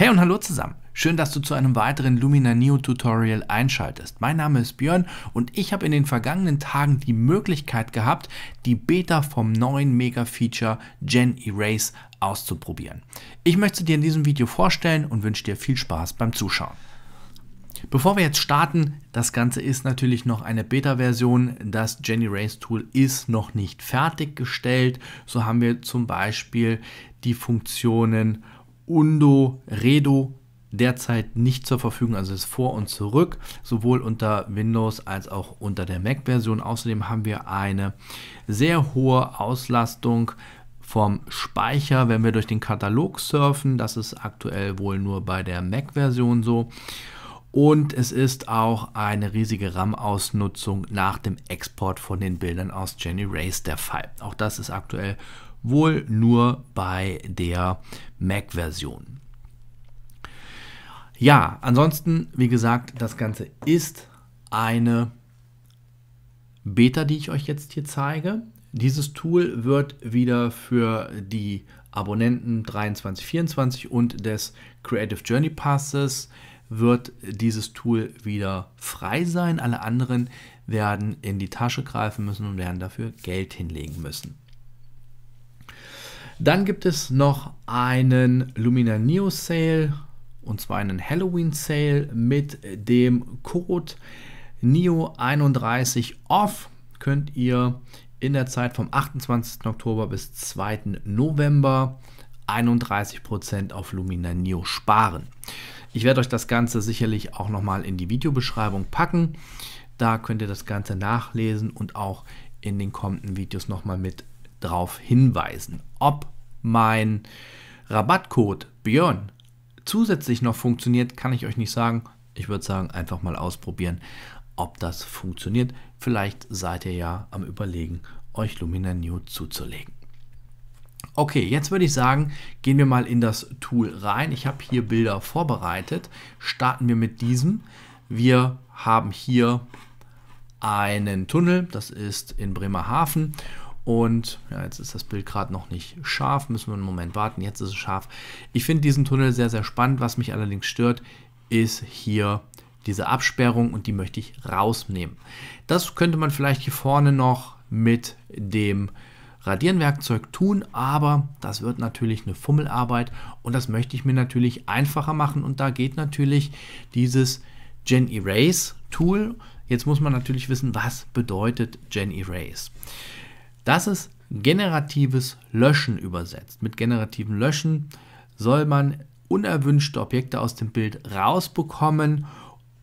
Hey und hallo zusammen. Schön, dass du zu einem weiteren Lumina Neo Tutorial einschaltest. Mein Name ist Björn und ich habe in den vergangenen Tagen die Möglichkeit gehabt, die Beta vom neuen Mega-Feature Gen Erase auszuprobieren. Ich möchte dir in diesem Video vorstellen und wünsche dir viel Spaß beim Zuschauen. Bevor wir jetzt starten, das Ganze ist natürlich noch eine Beta-Version. Das GeniRace-Tool ist noch nicht fertiggestellt. So haben wir zum Beispiel die Funktionen Undo Redo derzeit nicht zur Verfügung, also ist vor und zurück, sowohl unter Windows als auch unter der Mac-Version. Außerdem haben wir eine sehr hohe Auslastung vom Speicher, wenn wir durch den Katalog surfen. Das ist aktuell wohl nur bei der Mac-Version so. Und es ist auch eine riesige RAM-Ausnutzung nach dem Export von den Bildern aus Jenny Race der Fall. Auch das ist aktuell wohl nur bei der Mac-Version. Ja, ansonsten, wie gesagt, das Ganze ist eine Beta, die ich euch jetzt hier zeige. Dieses Tool wird wieder für die Abonnenten 23, 24 und des Creative Journey Passes wird dieses Tool wieder frei sein. Alle anderen werden in die Tasche greifen müssen und werden dafür Geld hinlegen müssen. Dann gibt es noch einen Lumina Neo Sale und zwar einen Halloween Sale mit dem Code NEO31 OFF. Könnt ihr in der Zeit vom 28. Oktober bis 2. November 31% auf Lumina Neo sparen. Ich werde euch das Ganze sicherlich auch nochmal in die Videobeschreibung packen. Da könnt ihr das Ganze nachlesen und auch in den kommenden Videos nochmal mit drauf hinweisen ob mein Rabattcode Björn zusätzlich noch funktioniert, kann ich euch nicht sagen. Ich würde sagen, einfach mal ausprobieren, ob das funktioniert. Vielleicht seid ihr ja am Überlegen, euch Lumina New zuzulegen. Okay, jetzt würde ich sagen, gehen wir mal in das Tool rein. Ich habe hier Bilder vorbereitet. Starten wir mit diesem. Wir haben hier einen Tunnel, das ist in Bremerhaven und ja, jetzt ist das Bild gerade noch nicht scharf, müssen wir einen Moment warten, jetzt ist es scharf. Ich finde diesen Tunnel sehr, sehr spannend. Was mich allerdings stört, ist hier diese Absperrung und die möchte ich rausnehmen. Das könnte man vielleicht hier vorne noch mit dem Radierenwerkzeug tun, aber das wird natürlich eine Fummelarbeit und das möchte ich mir natürlich einfacher machen und da geht natürlich dieses Gen Erase Tool. Jetzt muss man natürlich wissen, was bedeutet Gen Erase. Das ist generatives Löschen übersetzt. Mit generativem Löschen soll man unerwünschte Objekte aus dem Bild rausbekommen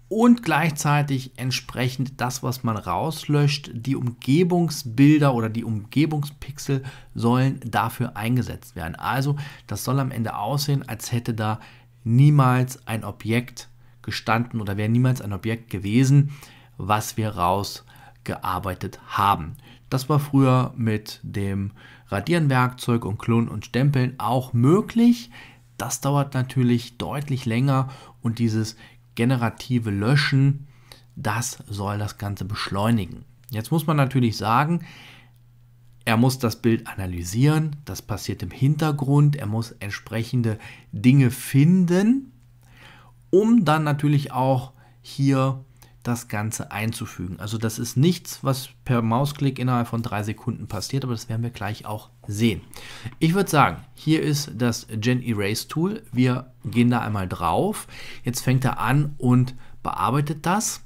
und gleichzeitig entsprechend das, was man rauslöscht, die Umgebungsbilder oder die Umgebungspixel sollen dafür eingesetzt werden. Also das soll am Ende aussehen, als hätte da niemals ein Objekt gestanden oder wäre niemals ein Objekt gewesen, was wir rausgearbeitet haben. Das war früher mit dem Radierenwerkzeug und Klonen und Stempeln auch möglich. Das dauert natürlich deutlich länger und dieses generative Löschen, das soll das Ganze beschleunigen. Jetzt muss man natürlich sagen, er muss das Bild analysieren, das passiert im Hintergrund, er muss entsprechende Dinge finden, um dann natürlich auch hier das Ganze einzufügen. Also das ist nichts, was per Mausklick innerhalb von drei Sekunden passiert, aber das werden wir gleich auch sehen. Ich würde sagen, hier ist das Gen Erase Tool. Wir gehen da einmal drauf. Jetzt fängt er an und bearbeitet das.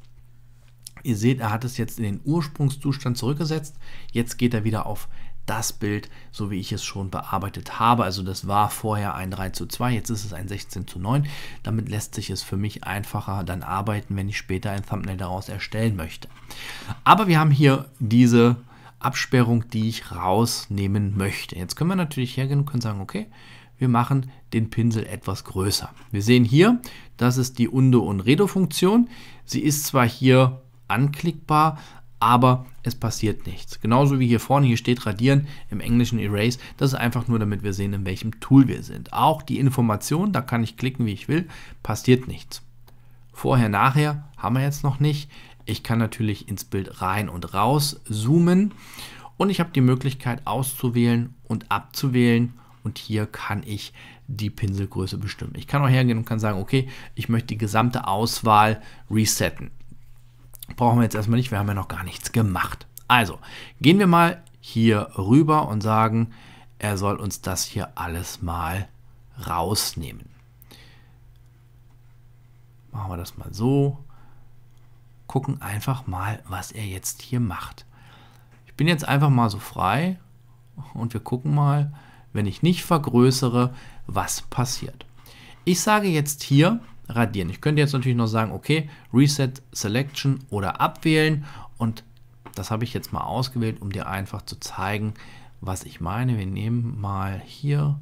Ihr seht, er hat es jetzt in den Ursprungszustand zurückgesetzt. Jetzt geht er wieder auf das Bild, so wie ich es schon bearbeitet habe. Also das war vorher ein 3 zu 2, jetzt ist es ein 16 zu 9. Damit lässt sich es für mich einfacher dann arbeiten, wenn ich später ein Thumbnail daraus erstellen möchte. Aber wir haben hier diese Absperrung, die ich rausnehmen möchte. Jetzt können wir natürlich hergehen und können sagen, okay, wir machen den Pinsel etwas größer. Wir sehen hier, das ist die Undo- und Redo-Funktion. Sie ist zwar hier anklickbar, aber es passiert nichts. Genauso wie hier vorne, hier steht radieren im englischen Erase. Das ist einfach nur, damit wir sehen, in welchem Tool wir sind. Auch die Information, da kann ich klicken, wie ich will, passiert nichts. Vorher, nachher haben wir jetzt noch nicht. Ich kann natürlich ins Bild rein und raus zoomen und ich habe die Möglichkeit auszuwählen und abzuwählen und hier kann ich die Pinselgröße bestimmen. Ich kann auch hergehen und kann sagen, okay, ich möchte die gesamte Auswahl resetten brauchen wir jetzt erstmal nicht, wir haben ja noch gar nichts gemacht. Also, gehen wir mal hier rüber und sagen, er soll uns das hier alles mal rausnehmen. Machen wir das mal so. Gucken einfach mal, was er jetzt hier macht. Ich bin jetzt einfach mal so frei und wir gucken mal, wenn ich nicht vergrößere, was passiert. Ich sage jetzt hier, radieren. Ich könnte jetzt natürlich noch sagen, okay, Reset Selection oder abwählen und das habe ich jetzt mal ausgewählt, um dir einfach zu zeigen, was ich meine. Wir nehmen mal hier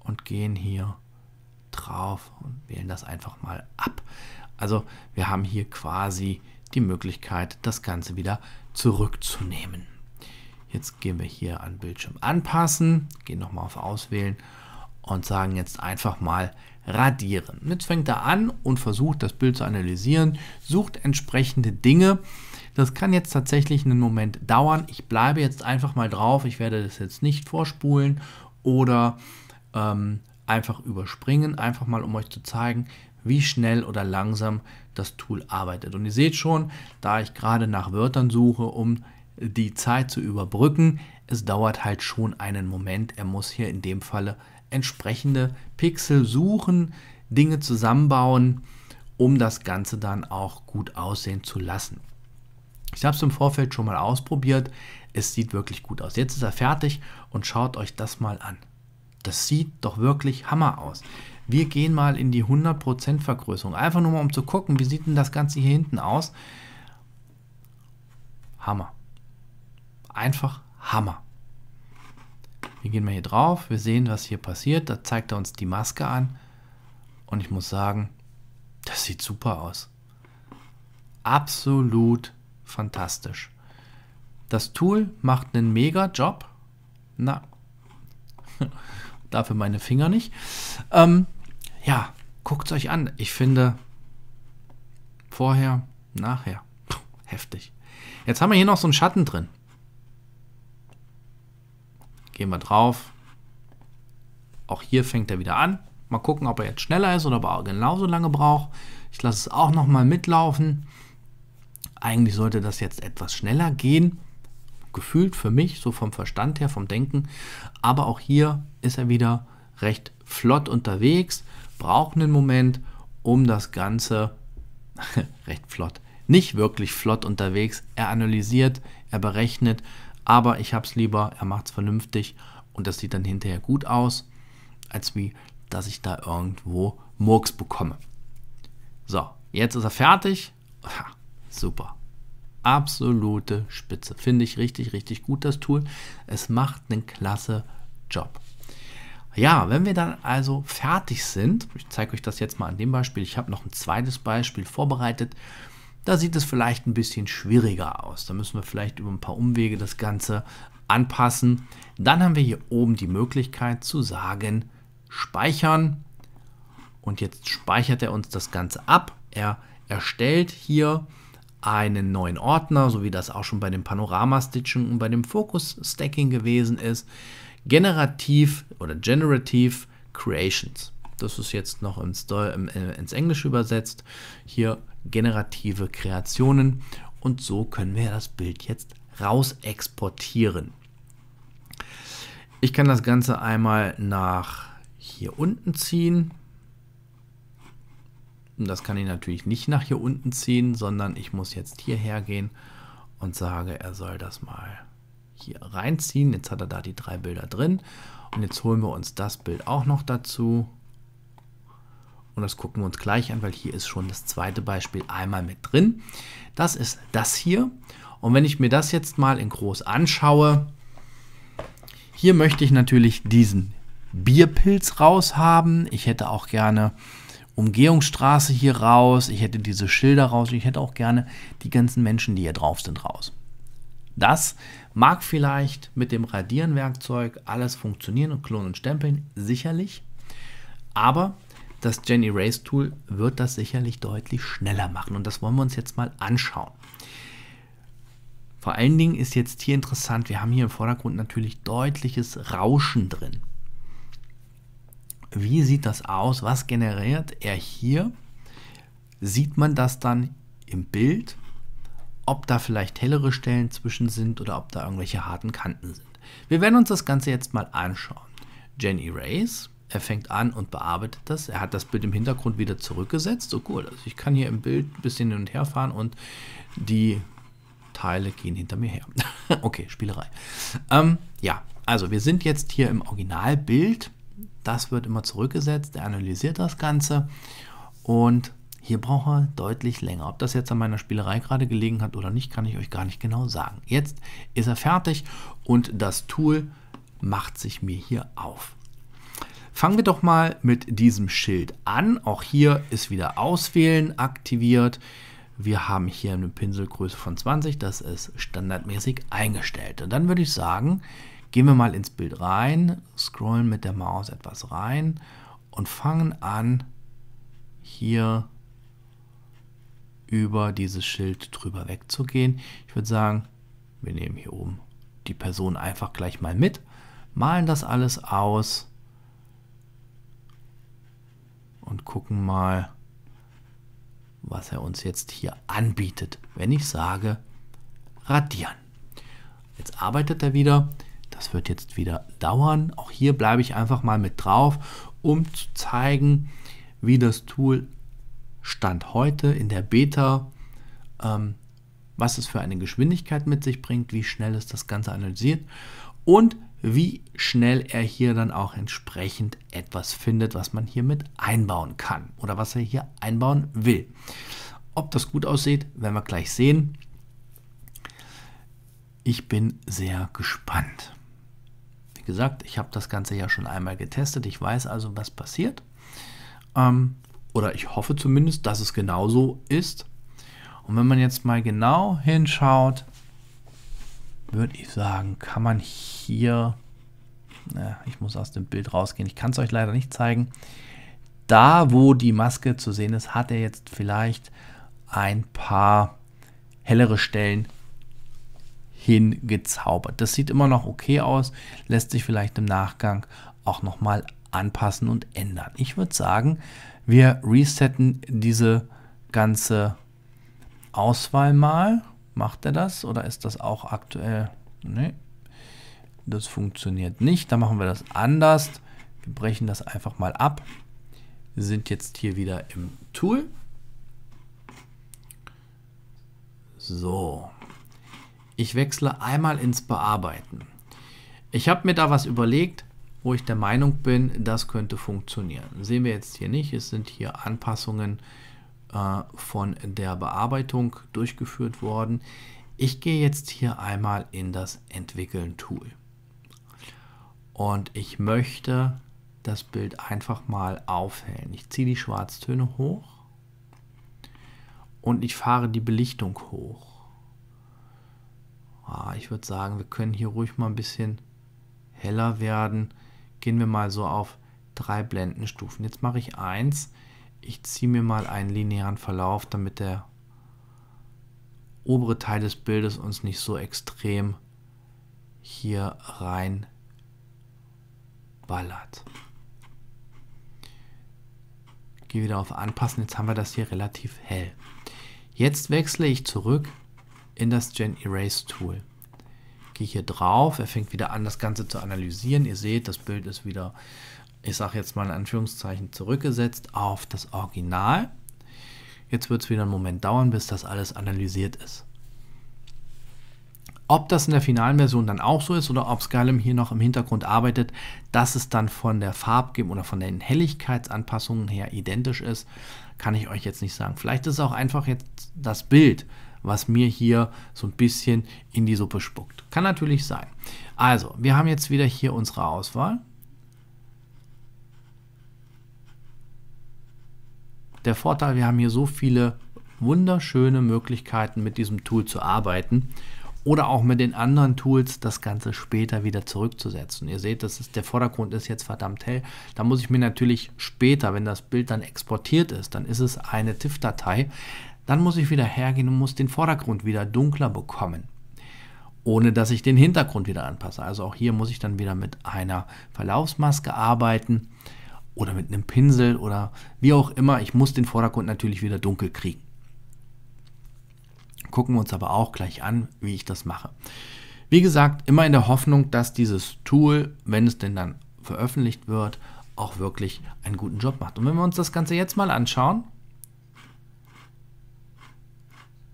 und gehen hier drauf und wählen das einfach mal ab. Also wir haben hier quasi die Möglichkeit, das Ganze wieder zurückzunehmen. Jetzt gehen wir hier an Bildschirm anpassen, gehen nochmal auf Auswählen und sagen jetzt einfach mal radieren. Jetzt fängt er an und versucht das Bild zu analysieren, sucht entsprechende Dinge. Das kann jetzt tatsächlich einen Moment dauern. Ich bleibe jetzt einfach mal drauf. Ich werde das jetzt nicht vorspulen oder ähm, einfach überspringen, einfach mal um euch zu zeigen, wie schnell oder langsam das Tool arbeitet. Und ihr seht schon, da ich gerade nach Wörtern suche, um die Zeit zu überbrücken, es dauert halt schon einen Moment. Er muss hier in dem Falle entsprechende Pixel suchen, Dinge zusammenbauen, um das Ganze dann auch gut aussehen zu lassen. Ich habe es im Vorfeld schon mal ausprobiert. Es sieht wirklich gut aus. Jetzt ist er fertig und schaut euch das mal an. Das sieht doch wirklich Hammer aus. Wir gehen mal in die 100% Vergrößerung. Einfach nur mal, um zu gucken, wie sieht denn das Ganze hier hinten aus. Hammer. Einfach Hammer. Wir gehen mal hier drauf, wir sehen, was hier passiert. Da zeigt er uns die Maske an. Und ich muss sagen, das sieht super aus. Absolut fantastisch. Das Tool macht einen mega Job. Na, dafür meine Finger nicht. Ähm, ja, guckt es euch an. Ich finde, vorher, nachher, heftig. Jetzt haben wir hier noch so einen Schatten drin. Gehen wir drauf. Auch hier fängt er wieder an. Mal gucken, ob er jetzt schneller ist oder ob er genauso lange braucht. Ich lasse es auch nochmal mitlaufen. Eigentlich sollte das jetzt etwas schneller gehen. Gefühlt für mich, so vom Verstand her, vom Denken. Aber auch hier ist er wieder recht flott unterwegs, braucht einen Moment, um das Ganze recht flott, nicht wirklich flott unterwegs. Er analysiert, er berechnet, aber ich habe es lieber, er macht es vernünftig und das sieht dann hinterher gut aus, als wie, dass ich da irgendwo Murks bekomme. So, jetzt ist er fertig. Ha, super. Absolute Spitze. Finde ich richtig, richtig gut, das Tool. Es macht einen klasse Job. Ja, wenn wir dann also fertig sind, ich zeige euch das jetzt mal an dem Beispiel, ich habe noch ein zweites Beispiel vorbereitet, da sieht es vielleicht ein bisschen schwieriger aus. Da müssen wir vielleicht über ein paar Umwege das Ganze anpassen. Dann haben wir hier oben die Möglichkeit zu sagen, speichern. Und jetzt speichert er uns das Ganze ab. Er erstellt hier einen neuen Ordner, so wie das auch schon bei dem Panorama-Stitching und bei dem Focus-Stacking gewesen ist. Generativ oder Generative Creations das ist jetzt noch ins, äh, ins Englische übersetzt, hier generative Kreationen und so können wir das Bild jetzt raus exportieren. Ich kann das Ganze einmal nach hier unten ziehen. Und das kann ich natürlich nicht nach hier unten ziehen, sondern ich muss jetzt hierher gehen und sage, er soll das mal hier reinziehen. Jetzt hat er da die drei Bilder drin. Und jetzt holen wir uns das Bild auch noch dazu. Und das gucken wir uns gleich an, weil hier ist schon das zweite Beispiel einmal mit drin. Das ist das hier. Und wenn ich mir das jetzt mal in groß anschaue, hier möchte ich natürlich diesen Bierpilz raushaben. Ich hätte auch gerne Umgehungsstraße hier raus. Ich hätte diese Schilder raus. Ich hätte auch gerne die ganzen Menschen, die hier drauf sind, raus. Das mag vielleicht mit dem Radierenwerkzeug alles funktionieren und klonen und stempeln, sicherlich. Aber das Gen Erase Tool wird das sicherlich deutlich schneller machen und das wollen wir uns jetzt mal anschauen. Vor allen Dingen ist jetzt hier interessant, wir haben hier im Vordergrund natürlich deutliches Rauschen drin. Wie sieht das aus? Was generiert er hier? Sieht man das dann im Bild? Ob da vielleicht hellere Stellen zwischen sind oder ob da irgendwelche harten Kanten sind. Wir werden uns das Ganze jetzt mal anschauen. Gen Erase er fängt an und bearbeitet das. Er hat das Bild im Hintergrund wieder zurückgesetzt. So cool. Also ich kann hier im Bild ein bisschen hin und her fahren und die Teile gehen hinter mir her. okay, Spielerei. Ähm, ja, also wir sind jetzt hier im Originalbild. Das wird immer zurückgesetzt. Er analysiert das Ganze und hier braucht er deutlich länger. Ob das jetzt an meiner Spielerei gerade gelegen hat oder nicht, kann ich euch gar nicht genau sagen. Jetzt ist er fertig und das Tool macht sich mir hier auf. Fangen wir doch mal mit diesem Schild an. Auch hier ist wieder Auswählen aktiviert. Wir haben hier eine Pinselgröße von 20, das ist standardmäßig eingestellt. Und dann würde ich sagen, gehen wir mal ins Bild rein, scrollen mit der Maus etwas rein und fangen an, hier über dieses Schild drüber wegzugehen. Ich würde sagen, wir nehmen hier oben die Person einfach gleich mal mit, malen das alles aus und gucken mal, was er uns jetzt hier anbietet. Wenn ich sage, radieren. Jetzt arbeitet er wieder. Das wird jetzt wieder dauern. Auch hier bleibe ich einfach mal mit drauf, um zu zeigen, wie das Tool Stand heute in der Beta, ähm, was es für eine Geschwindigkeit mit sich bringt, wie schnell es das Ganze analysiert und wie schnell er hier dann auch entsprechend etwas findet, was man hier mit einbauen kann oder was er hier einbauen will. Ob das gut aussieht, werden wir gleich sehen. Ich bin sehr gespannt. Wie gesagt, ich habe das Ganze ja schon einmal getestet. Ich weiß also, was passiert. Ähm, oder ich hoffe zumindest, dass es genauso ist. Und wenn man jetzt mal genau hinschaut, würde ich sagen, kann man hier, na, ich muss aus dem Bild rausgehen, ich kann es euch leider nicht zeigen, da wo die Maske zu sehen ist, hat er jetzt vielleicht ein paar hellere Stellen hingezaubert. Das sieht immer noch okay aus, lässt sich vielleicht im Nachgang auch nochmal anpassen und ändern. Ich würde sagen, wir resetten diese ganze Auswahl mal Macht er das oder ist das auch aktuell? Nee, das funktioniert nicht. Dann machen wir das anders. Wir brechen das einfach mal ab. Wir sind jetzt hier wieder im Tool. So. Ich wechsle einmal ins Bearbeiten. Ich habe mir da was überlegt, wo ich der Meinung bin, das könnte funktionieren. Sehen wir jetzt hier nicht. Es sind hier Anpassungen, äh, von der Bearbeitung durchgeführt worden. Ich gehe jetzt hier einmal in das Entwickeln-Tool. Und ich möchte das Bild einfach mal aufhellen. Ich ziehe die Schwarztöne hoch und ich fahre die Belichtung hoch. Ah, ich würde sagen, wir können hier ruhig mal ein bisschen heller werden. Gehen wir mal so auf drei Blendenstufen. Jetzt mache ich eins ich ziehe mir mal einen linearen Verlauf, damit der obere Teil des Bildes uns nicht so extrem hier rein ballert. Gehe wieder auf Anpassen, jetzt haben wir das hier relativ hell. Jetzt wechsle ich zurück in das Gen Erase Tool. Gehe hier drauf, er fängt wieder an, das Ganze zu analysieren. Ihr seht, das Bild ist wieder ich sage jetzt mal in Anführungszeichen, zurückgesetzt auf das Original. Jetzt wird es wieder einen Moment dauern, bis das alles analysiert ist. Ob das in der finalen Version dann auch so ist oder ob Skyrim hier noch im Hintergrund arbeitet, dass es dann von der Farbgebung oder von den Helligkeitsanpassungen her identisch ist, kann ich euch jetzt nicht sagen. Vielleicht ist es auch einfach jetzt das Bild, was mir hier so ein bisschen in die Suppe spuckt. Kann natürlich sein. Also, wir haben jetzt wieder hier unsere Auswahl. der Vorteil, wir haben hier so viele wunderschöne Möglichkeiten, mit diesem Tool zu arbeiten oder auch mit den anderen Tools das Ganze später wieder zurückzusetzen. Ihr seht, das ist, der Vordergrund ist jetzt verdammt hell. Da muss ich mir natürlich später, wenn das Bild dann exportiert ist, dann ist es eine TIFF-Datei, dann muss ich wieder hergehen und muss den Vordergrund wieder dunkler bekommen ohne dass ich den Hintergrund wieder anpasse. Also auch hier muss ich dann wieder mit einer Verlaufsmaske arbeiten oder mit einem Pinsel oder wie auch immer. Ich muss den Vordergrund natürlich wieder dunkel kriegen. Gucken wir uns aber auch gleich an, wie ich das mache. Wie gesagt, immer in der Hoffnung, dass dieses Tool, wenn es denn dann veröffentlicht wird, auch wirklich einen guten Job macht. Und wenn wir uns das Ganze jetzt mal anschauen,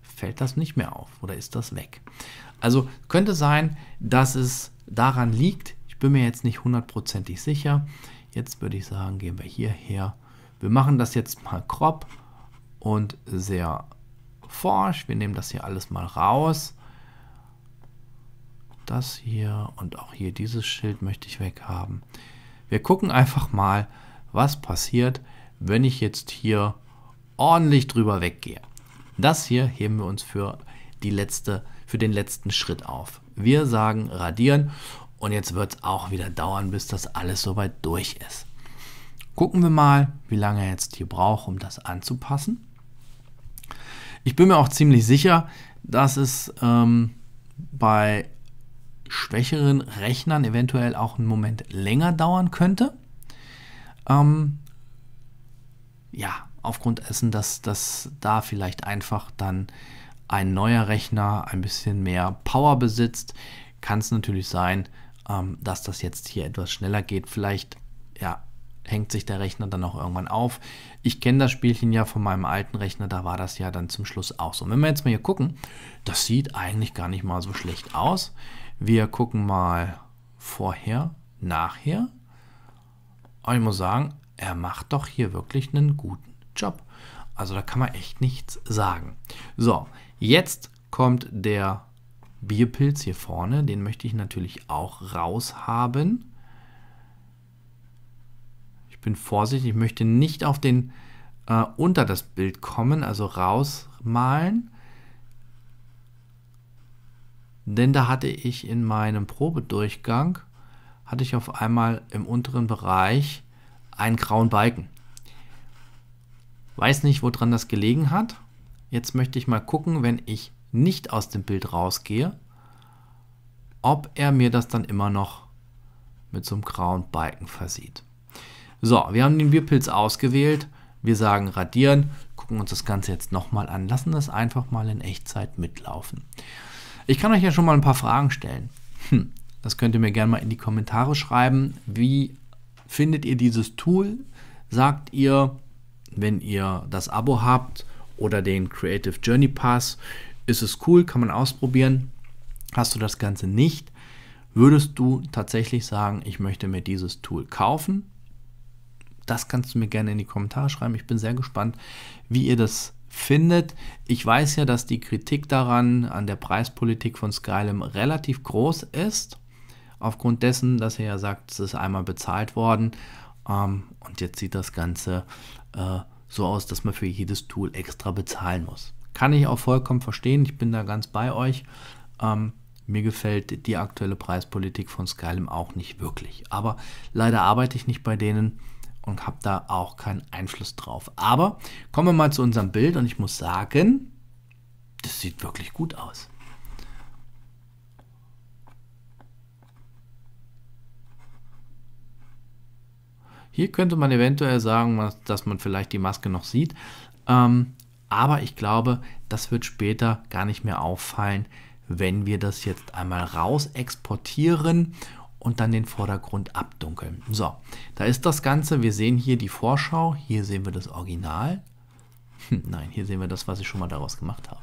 fällt das nicht mehr auf oder ist das weg. Also könnte sein, dass es daran liegt, ich bin mir jetzt nicht hundertprozentig sicher, Jetzt würde ich sagen, gehen wir hierher. Wir machen das jetzt mal grob und sehr forsch. Wir nehmen das hier alles mal raus. Das hier und auch hier dieses Schild möchte ich weg haben. Wir gucken einfach mal, was passiert, wenn ich jetzt hier ordentlich drüber weggehe. Das hier heben wir uns für, die letzte, für den letzten Schritt auf. Wir sagen radieren und jetzt wird es auch wieder dauern, bis das alles soweit durch ist. Gucken wir mal, wie lange er jetzt hier braucht, um das anzupassen. Ich bin mir auch ziemlich sicher, dass es ähm, bei schwächeren Rechnern eventuell auch einen Moment länger dauern könnte. Ähm, ja, aufgrund dessen, dass, dass da vielleicht einfach dann ein neuer Rechner ein bisschen mehr Power besitzt, kann es natürlich sein, ähm, dass das jetzt hier etwas schneller geht. Vielleicht, ja, hängt sich der Rechner dann auch irgendwann auf. Ich kenne das Spielchen ja von meinem alten Rechner, da war das ja dann zum Schluss auch so. Und wenn wir jetzt mal hier gucken, das sieht eigentlich gar nicht mal so schlecht aus. Wir gucken mal vorher, nachher. Aber ich muss sagen, er macht doch hier wirklich einen guten Job. Also da kann man echt nichts sagen. So, jetzt kommt der Bierpilz hier vorne, den möchte ich natürlich auch raushaben. Ich bin vorsichtig, ich möchte nicht auf den äh, unter das Bild kommen, also rausmalen. Denn da hatte ich in meinem Probedurchgang, hatte ich auf einmal im unteren Bereich einen grauen Balken. Weiß nicht, woran das gelegen hat. Jetzt möchte ich mal gucken, wenn ich nicht aus dem Bild rausgehe, ob er mir das dann immer noch mit so einem grauen Balken versieht. So, wir haben den Bierpilz ausgewählt. Wir sagen radieren, gucken uns das Ganze jetzt nochmal an, lassen das einfach mal in Echtzeit mitlaufen. Ich kann euch ja schon mal ein paar Fragen stellen. Hm, das könnt ihr mir gerne mal in die Kommentare schreiben. Wie findet ihr dieses Tool? Sagt ihr, wenn ihr das Abo habt oder den Creative Journey Pass, ist es cool, kann man ausprobieren. Hast du das Ganze nicht, würdest du tatsächlich sagen, ich möchte mir dieses Tool kaufen? Das kannst du mir gerne in die Kommentare schreiben. Ich bin sehr gespannt, wie ihr das findet. Ich weiß ja, dass die Kritik daran an der Preispolitik von Skylum relativ groß ist. Aufgrund dessen, dass er ja sagt, es ist einmal bezahlt worden. Ähm, und jetzt sieht das Ganze äh, so aus, dass man für jedes Tool extra bezahlen muss. Kann ich auch vollkommen verstehen, ich bin da ganz bei euch. Ähm, mir gefällt die aktuelle Preispolitik von Skylum auch nicht wirklich. Aber leider arbeite ich nicht bei denen und habe da auch keinen Einfluss drauf. Aber kommen wir mal zu unserem Bild und ich muss sagen, das sieht wirklich gut aus. Hier könnte man eventuell sagen, dass man vielleicht die Maske noch sieht. Ähm, aber ich glaube, das wird später gar nicht mehr auffallen, wenn wir das jetzt einmal raus exportieren und dann den Vordergrund abdunkeln. So, da ist das Ganze. Wir sehen hier die Vorschau. Hier sehen wir das Original. Hm, nein, hier sehen wir das, was ich schon mal daraus gemacht habe.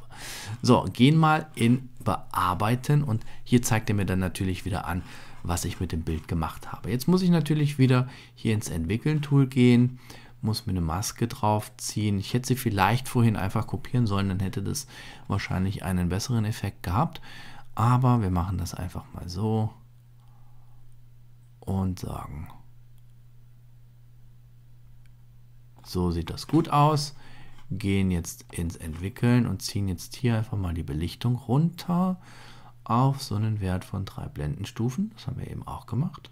So, gehen mal in Bearbeiten und hier zeigt er mir dann natürlich wieder an, was ich mit dem Bild gemacht habe. Jetzt muss ich natürlich wieder hier ins Entwickeln-Tool gehen muss mir eine Maske draufziehen. Ich hätte sie vielleicht vorhin einfach kopieren sollen, dann hätte das wahrscheinlich einen besseren Effekt gehabt. Aber wir machen das einfach mal so und sagen, so sieht das gut aus. Gehen jetzt ins Entwickeln und ziehen jetzt hier einfach mal die Belichtung runter auf so einen Wert von drei Blendenstufen. Das haben wir eben auch gemacht.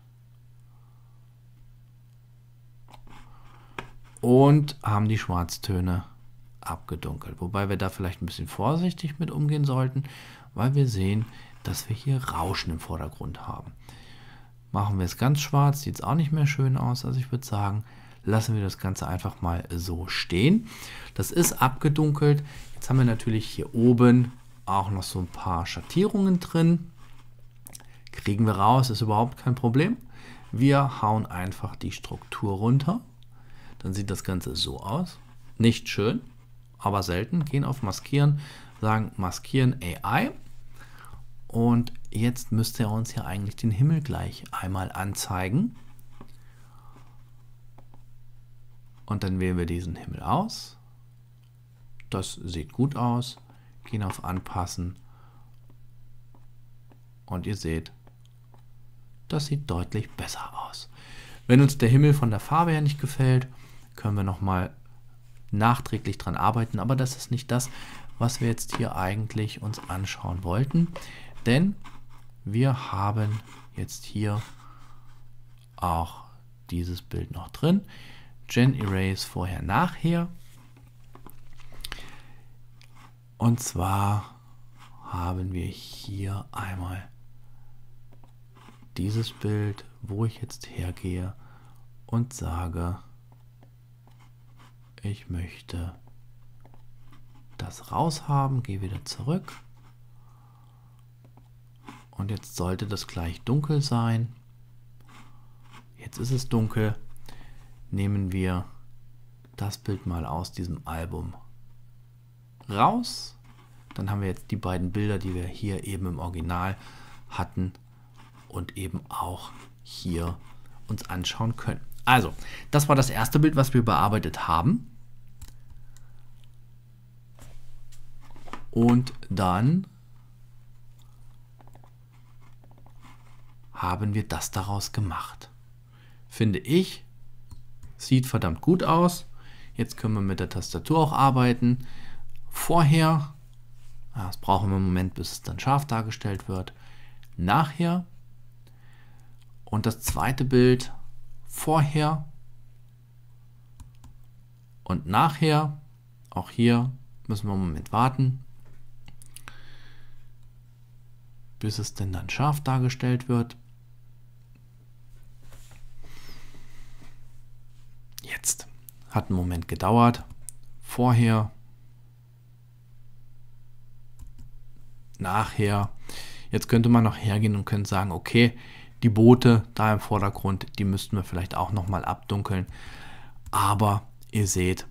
und haben die Schwarztöne abgedunkelt. Wobei wir da vielleicht ein bisschen vorsichtig mit umgehen sollten, weil wir sehen, dass wir hier Rauschen im Vordergrund haben. Machen wir es ganz schwarz, sieht es auch nicht mehr schön aus. Also ich würde sagen, lassen wir das Ganze einfach mal so stehen. Das ist abgedunkelt. Jetzt haben wir natürlich hier oben auch noch so ein paar Schattierungen drin. Kriegen wir raus, ist überhaupt kein Problem. Wir hauen einfach die Struktur runter dann sieht das Ganze so aus. Nicht schön, aber selten. Gehen auf Maskieren, sagen Maskieren AI. Und jetzt müsste er uns ja eigentlich den Himmel gleich einmal anzeigen. Und dann wählen wir diesen Himmel aus. Das sieht gut aus. Gehen auf Anpassen. Und ihr seht, das sieht deutlich besser aus. Wenn uns der Himmel von der Farbe her nicht gefällt, können wir nochmal nachträglich dran arbeiten. Aber das ist nicht das, was wir jetzt hier eigentlich uns anschauen wollten. Denn wir haben jetzt hier auch dieses Bild noch drin. Gen Erase vorher, nachher. Und zwar haben wir hier einmal dieses Bild, wo ich jetzt hergehe und sage, ich möchte das raushaben, gehe wieder zurück. Und jetzt sollte das gleich dunkel sein. Jetzt ist es dunkel. Nehmen wir das Bild mal aus diesem Album raus. Dann haben wir jetzt die beiden Bilder, die wir hier eben im Original hatten und eben auch hier uns anschauen können. Also, das war das erste Bild, was wir bearbeitet haben. Und dann haben wir das daraus gemacht. Finde ich, sieht verdammt gut aus. Jetzt können wir mit der Tastatur auch arbeiten. Vorher, ah, das brauchen wir einen Moment, bis es dann scharf dargestellt wird. Nachher und das zweite Bild vorher und nachher. Auch hier müssen wir einen Moment warten. bis es denn dann scharf dargestellt wird. Jetzt. Hat einen Moment gedauert. Vorher. Nachher. Jetzt könnte man noch hergehen und könnte sagen, okay, die Boote da im Vordergrund, die müssten wir vielleicht auch nochmal abdunkeln. Aber ihr seht,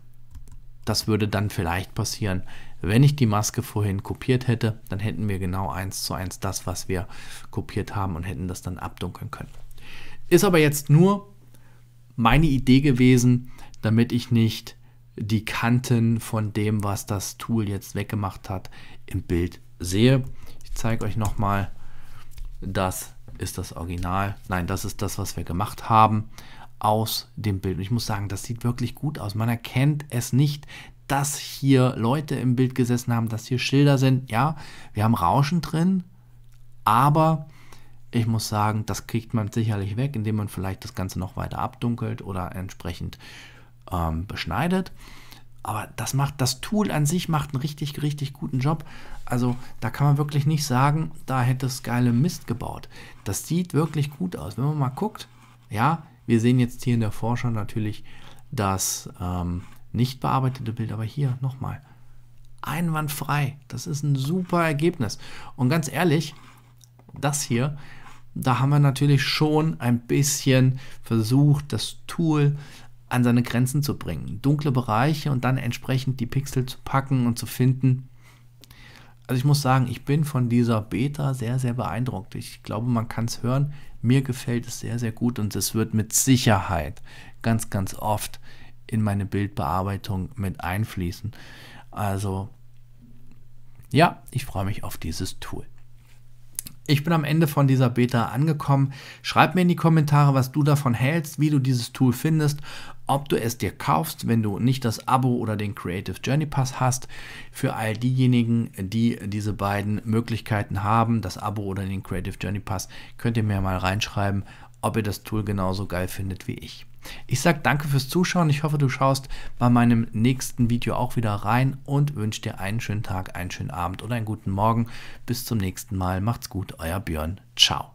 das würde dann vielleicht passieren, wenn ich die Maske vorhin kopiert hätte, dann hätten wir genau eins zu eins das, was wir kopiert haben und hätten das dann abdunkeln können. Ist aber jetzt nur meine Idee gewesen, damit ich nicht die Kanten von dem, was das Tool jetzt weggemacht hat, im Bild sehe. Ich zeige euch nochmal, das ist das Original. Nein, das ist das, was wir gemacht haben aus dem Bild. Und ich muss sagen, das sieht wirklich gut aus. Man erkennt es nicht, dass hier Leute im Bild gesessen haben, dass hier Schilder sind. Ja, wir haben Rauschen drin, aber ich muss sagen, das kriegt man sicherlich weg, indem man vielleicht das Ganze noch weiter abdunkelt oder entsprechend ähm, beschneidet. Aber das macht das Tool an sich macht einen richtig, richtig guten Job. Also da kann man wirklich nicht sagen, da hätte es geile Mist gebaut. Das sieht wirklich gut aus. Wenn man mal guckt, ja, wir sehen jetzt hier in der Vorschau natürlich, dass ähm, nicht bearbeitete Bild, aber hier nochmal. Einwandfrei. Das ist ein super Ergebnis. Und ganz ehrlich, das hier, da haben wir natürlich schon ein bisschen versucht, das Tool an seine Grenzen zu bringen. Dunkle Bereiche und dann entsprechend die Pixel zu packen und zu finden. Also ich muss sagen, ich bin von dieser Beta sehr, sehr beeindruckt. Ich glaube, man kann es hören. Mir gefällt es sehr, sehr gut und es wird mit Sicherheit ganz, ganz oft in meine Bildbearbeitung mit einfließen. Also ja, ich freue mich auf dieses Tool. Ich bin am Ende von dieser Beta angekommen. Schreib mir in die Kommentare, was du davon hältst, wie du dieses Tool findest, ob du es dir kaufst, wenn du nicht das Abo oder den Creative Journey Pass hast. Für all diejenigen, die diese beiden Möglichkeiten haben, das Abo oder den Creative Journey Pass, könnt ihr mir mal reinschreiben, ob ihr das Tool genauso geil findet wie ich. Ich sage danke fürs Zuschauen. Ich hoffe, du schaust bei meinem nächsten Video auch wieder rein und wünsche dir einen schönen Tag, einen schönen Abend oder einen guten Morgen. Bis zum nächsten Mal. Macht's gut, euer Björn. Ciao.